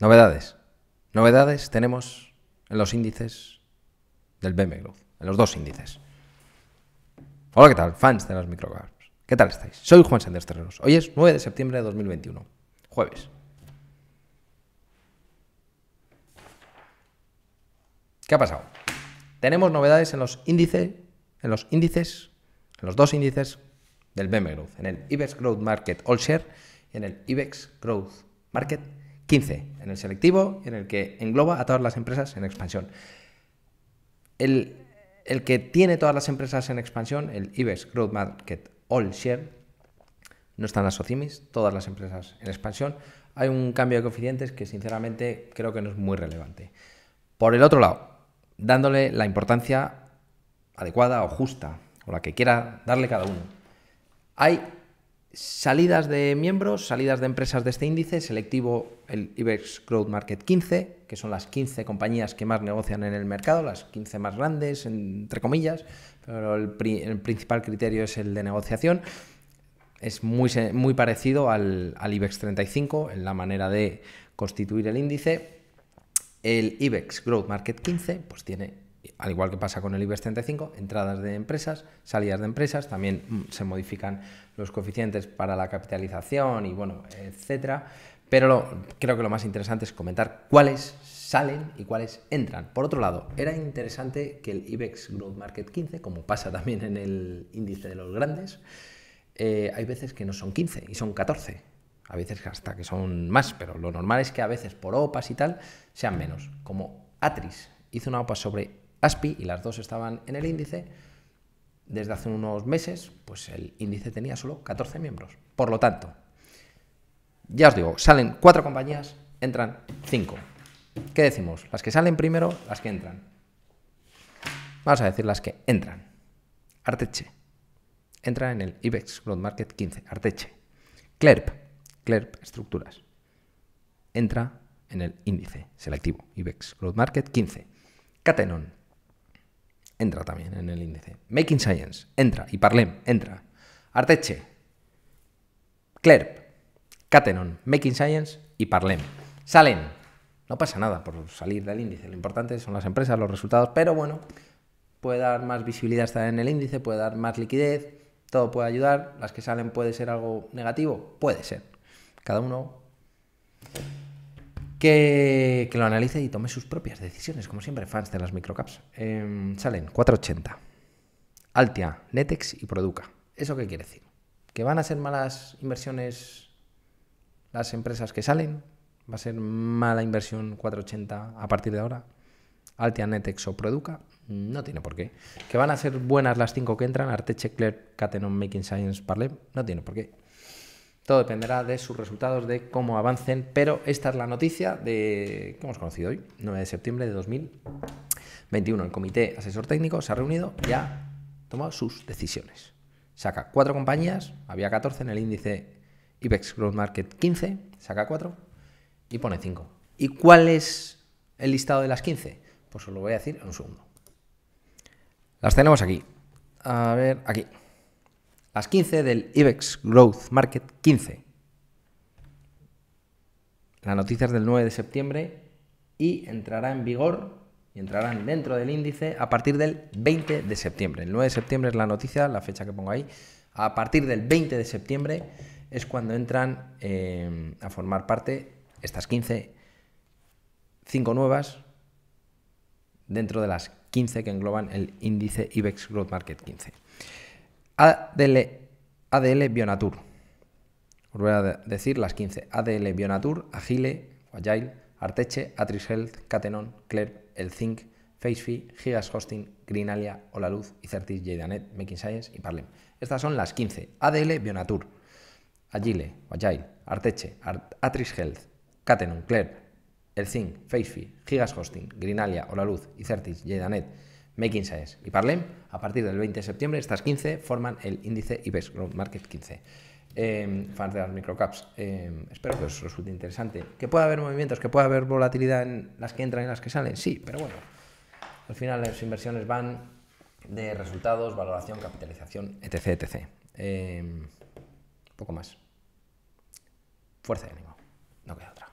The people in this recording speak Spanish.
Novedades. Novedades tenemos en los índices del BM Growth, en los dos índices. Hola, ¿qué tal? Fans de las microcaps. ¿Qué tal estáis? Soy Juan Sanders Terrenos. Hoy es 9 de septiembre de 2021, jueves. ¿Qué ha pasado? Tenemos novedades en los índices, en los índices, en los dos índices del BM Growth, en el IBEX Growth Market All Share y en el IBEX Growth Market 15 en el selectivo, en el que engloba a todas las empresas en expansión. El, que tiene todas las empresas en expansión, el IBEX Growth Market All Share, no están las OCIMIS, todas las empresas en expansión. Hay un cambio de coeficientes que sinceramente creo que no es muy relevante. Por el otro lado, dándole la importancia adecuada o justa, o la que quiera darle cada uno. Hay Salidas de miembros, salidas de empresas de este índice, selectivo el IBEX Growth Market 15, que son las 15 compañías que más negocian en el mercado, las 15 más grandes, entre comillas, pero el, principal criterio es el de negociación. Es muy, muy parecido al, al IBEX 35 en la manera de constituir el índice. El IBEX Growth Market 15 pues tiene al igual que pasa con el IBEX 35, entradas de empresas, salidas de empresas, también mm, se modifican los coeficientes para la capitalización y bueno, etcétera. Pero creo que lo más interesante es comentar cuáles salen y cuáles entran. Por otro lado, era interesante que el IBEX Growth Market 15, como pasa también en el índice de los grandes, eh, hay veces que no son 15 y son 14. A veces hasta que son más, pero lo normal es que a veces por OPAs y tal sean menos. Como Atris hizo una OPA sobre ASPI y las dos estaban en el índice, desde hace unos meses, pues el índice tenía solo 14 miembros. Por lo tanto, ya os digo, salen cuatro compañías, entran cinco. ¿Qué decimos? Las que salen primero, las que entran. Vamos a decir las que entran. Arteche. Entra en el IBEX Growth Market 15. Arteche. Clerp. Clerp Estructuras. Entra en el índice selectivo. IBEX Growth Market 15. Catenon entra también en el índice. Making Science, entra. Y Parlem, entra. Arteche, Clerp, Catenon, Making Science y Parlem. Salen. No pasa nada por salir del índice. Lo importante son las empresas, los resultados, pero bueno, puede dar más visibilidad estar en el índice, puede dar más liquidez, todo puede ayudar. Las que salen puede ser algo negativo, puede ser. Cada uno que, lo analice y tome sus propias decisiones, como siempre, fans de las microcaps. Em, salen 480, Altia, Netex y Produca. ¿Eso qué quiere decir? ¿Que van a ser malas inversiones las empresas que salen? ¿Va a ser mala inversión 480 a partir de ahora? Altia, Netex o Produca, no tiene por qué. Que van a ser buenas las cinco que entran, Arte, Checkler, Catenon, Making Science, Parlem, no tiene por qué. Todo dependerá de sus resultados, de cómo avancen, pero esta es la noticia de que hemos conocido hoy, 9 de septiembre de 2021. El comité asesor técnico se ha reunido y ha tomado sus decisiones. Saca cuatro compañías, había 14 en el índice IBEX Growth Market 15, saca cuatro y pone cinco. ¿Y cuál es el listado de las 15? Pues os lo voy a decir en un segundo. Las tenemos aquí. A ver, aquí. Las 15 del IBEX Growth Market 15. La noticia es del 9 de septiembre y entrará en vigor y entrarán dentro del índice a partir del 20 de septiembre. El 9 de septiembre es la noticia, la fecha que pongo ahí. A partir del 20 de septiembre es cuando entran eh, a formar parte estas 15, 5 nuevas dentro de las 15 que engloban el índice IBEX Growth Market 15. ADL, ADL Bionatur. Os voy a decir las 15. ADL Bionatur, Agile, Agile, Arteche, Atrix Health, Catenon, Claire, El Zinc, Facefee, Gigas Hosting, Greenalia, Hola Luz, Icertis, Jadanet, Making Science y Parlem. Estas son las 15. ADL Bionatur, Agile, Agile, Arteche, Art Health, Catenon, Claire, El Zinc, Facefi, Gigas Hosting, Greenalia, Hola Luz, Icertis, Jadanet, Making Sense y Parlem, a partir del 20 de septiembre, estas 15 forman el índice IBEX Growth Market 15. fans de las microcaps, em, espero que os resulte interesante. ¿Que pueda haber movimientos, que pueda haber volatilidad en las que entran y en las que salen? Sí, pero bueno, al final las inversiones van de resultados, valoración, capitalización, etc. etc. Em, poco más. Fuerza de ánimo, no queda otra.